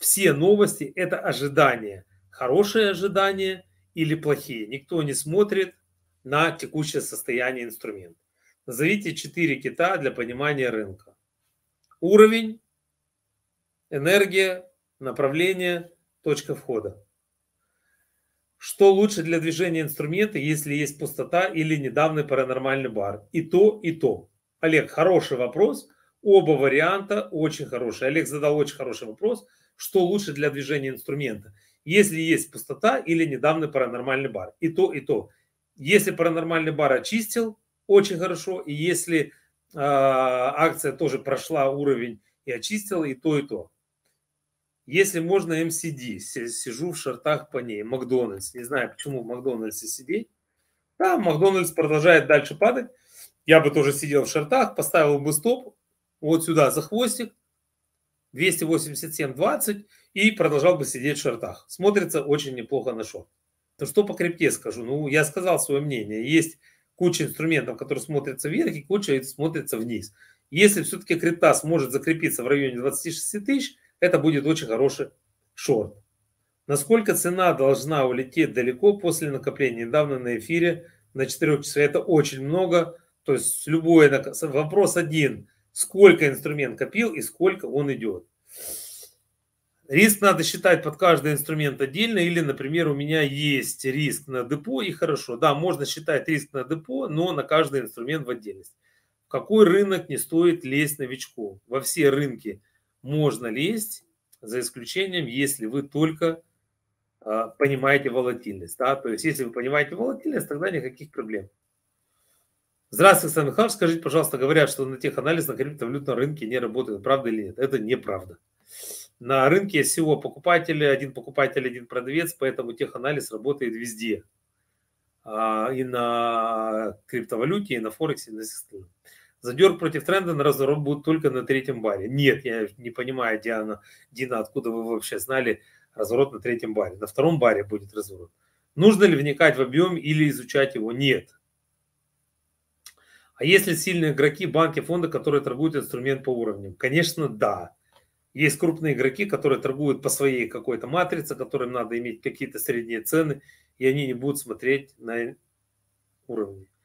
все новости – это ожидания. Хорошие ожидания или плохие. Никто не смотрит на текущее состояние инструмента. Назовите четыре кита для понимания рынка. Уровень, энергия, направление, точка входа. Что лучше для движения инструмента, если есть пустота или недавний паранормальный бар? И то, и то. Олег, хороший вопрос. Оба варианта очень хорошие. Олег задал очень хороший вопрос – что лучше для движения инструмента. Если есть пустота или недавний паранормальный бар. И то, и то. Если паранормальный бар очистил, очень хорошо. И если э, акция тоже прошла уровень и очистила, и то, и то. Если можно MCD, сижу в шортах по ней, Макдональдс, не знаю, почему в Макдональдсе сидеть. Да, Макдональдс продолжает дальше падать. Я бы тоже сидел в шортах, поставил бы стоп вот сюда за хвостик, 287, 20 и продолжал бы сидеть в шортах. Смотрится очень неплохо на шорт. Ну что по крипте скажу? Ну, я сказал свое мнение. Есть куча инструментов, которые смотрятся вверх и куча смотрятся вниз. Если все-таки крипта сможет закрепиться в районе 26 тысяч, это будет очень хороший шорт. Насколько цена должна улететь далеко после накопления? Недавно на эфире на 4 часа это очень много. То есть любой вопрос один – сколько инструмент копил и сколько он идет. Риск надо считать под каждый инструмент отдельно, или, например, у меня есть риск на депо, и хорошо, да, можно считать риск на депо, но на каждый инструмент в отдельности. В какой рынок не стоит лезть новичку? Во все рынки можно лезть, за исключением, если вы только э, понимаете волатильность. Да? То есть, если вы понимаете волатильность, тогда никаких проблем. Здравствуйте, Александр Михайлович. Скажите, пожалуйста, говорят, что на тех теханализ на криптовалютном рынке не работает. Правда или нет? Это неправда. На рынке есть всего покупатели, один покупатель, один продавец, поэтому теханализ работает везде. А, и на криптовалюте, и на Форексе, и на системе. Задер против тренда на разворот будет только на третьем баре. Нет, я не понимаю, Диана, Дина, откуда вы вообще знали разворот на третьем баре. На втором баре будет разворот. Нужно ли вникать в объем или изучать его? Нет а если сильные игроки, банки, фонды, которые торгуют инструмент по уровням? Конечно, да. Есть крупные игроки, которые торгуют по своей какой-то матрице, которым надо иметь какие-то средние цены, и они не будут смотреть на уровни.